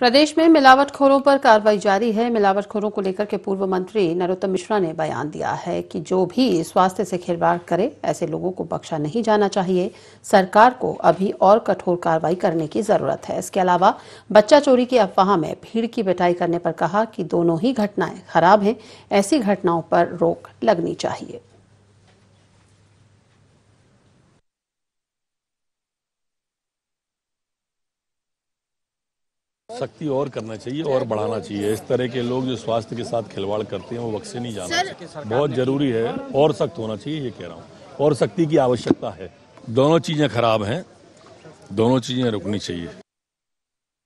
प्रदेश में मिलावटखोरों पर कार्रवाई जारी है मिलावटखोरों को लेकर के पूर्व मंत्री नरोत्तम मिश्रा ने बयान दिया है कि जो भी स्वास्थ्य से खिलवाड़ करे ऐसे लोगों को बख्शा नहीं जाना चाहिए सरकार को अभी और कठोर कार्रवाई करने की जरूरत है इसके अलावा बच्चा चोरी की अफवाह में भीड़ की बिटाई करने पर कहा कि दोनों ही घटनाएं खराब हैं ऐसी घटनाओं पर रोक लगनी चाहिए सख्ती और करना चाहिए और बढ़ाना चाहिए इस तरह के लोग जो स्वास्थ्य के साथ खिलवाड़ करते हैं वो वक्से नहीं जाना बहुत जरूरी है और सख्त होना चाहिए ये कह रहा हूँ और सख्ती की आवश्यकता है दोनों चीज़ें खराब हैं दोनों चीज़ें रुकनी चाहिए